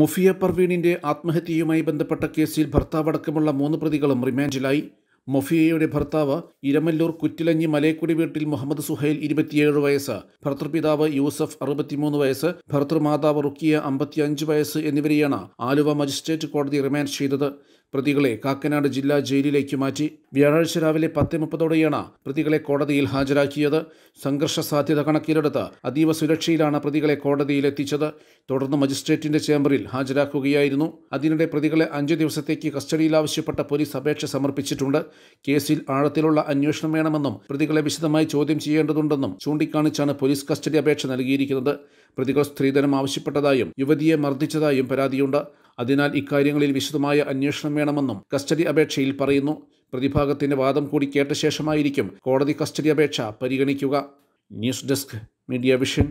മുഫിയ പർവീണിൻ്റെ ആത്മഹത്യയുമായി ബന്ധപ്പെട്ട കേസിൽ ഭർത്താവടക്കമുള്ള മൂന്ന് പ്രതികളും റിമാൻഡിലായി മൊഫിയയുടെ ഭർത്താവ് ഇരമല്ലൂർ കുറ്റിലഞ്ഞി മലയക്കുടി വീട്ടിൽ മുഹമ്മദ് സുഹൈൽ ഇരുപത്തിയേഴ് വയസ്സ് ഭർത്തൃപിതാവ് യൂസഫ് അറുപത്തിമൂന്ന് വയസ്സ് ഭർത്തൃമാതാവ് റുക്കിയ അമ്പത്തിയഞ്ച് വയസ്സ് എന്നിവരെയാണ് ആലുവ മജിസ്ട്രേറ്റ് കോടതി റിമാൻഡ് ചെയ്തത് പ്രതികളെ കാക്കനാട് ജില്ലാ ജയിലിലേക്ക് മാറ്റി വ്യാഴാഴ്ച രാവിലെ പത്ത് മുപ്പതോടെയാണ് പ്രതികളെ കോടതിയിൽ ഹാജരാക്കിയത് സംഘർഷ സാധ്യത കണക്കിലെടുത്ത് അതീവ സുരക്ഷയിലാണ് പ്രതികളെ കോടതിയിൽ എത്തിച്ചത് തുടർന്ന് മജിസ്ട്രേറ്റിന്റെ ചേംബറിൽ ഹാജരാക്കുകയായിരുന്നു അതിനിടെ പ്രതികളെ അഞ്ചു ദിവസത്തേക്ക് കസ്റ്റഡിയിൽ ആവശ്യപ്പെട്ട പോലീസ് അപേക്ഷ സമർപ്പിച്ചിട്ടുണ്ട് കേസിൽ ആഴത്തിലുള്ള അന്വേഷണം വേണമെന്നും പ്രതികളെ വിശദമായി ചോദ്യം ചെയ്യേണ്ടതുണ്ടെന്നും ചൂണ്ടിക്കാണിച്ചാണ് പോലീസ് കസ്റ്റഡി അപേക്ഷ നൽകിയിരിക്കുന്നത് പ്രതികൾ സ്ത്രീധനം ആവശ്യപ്പെട്ടതായും യുവതിയെ മർദ്ദിച്ചതായും പരാതിയുണ്ട് അതിനാൽ ഇക്കാര്യങ്ങളിൽ വിശദമായ അന്വേഷണം വേണമെന്നും കസ്റ്റഡി അപേക്ഷയിൽ പറയുന്നു പ്രതിഭാഗത്തിന്റെ വാദം കൂടി കേട്ട ശേഷമായിരിക്കും കോടതി കസ്റ്റഡി അപേക്ഷ പരിഗണിക്കുക ന്യൂസ് ഡെസ്ക് മീഡിയ വിഷൻ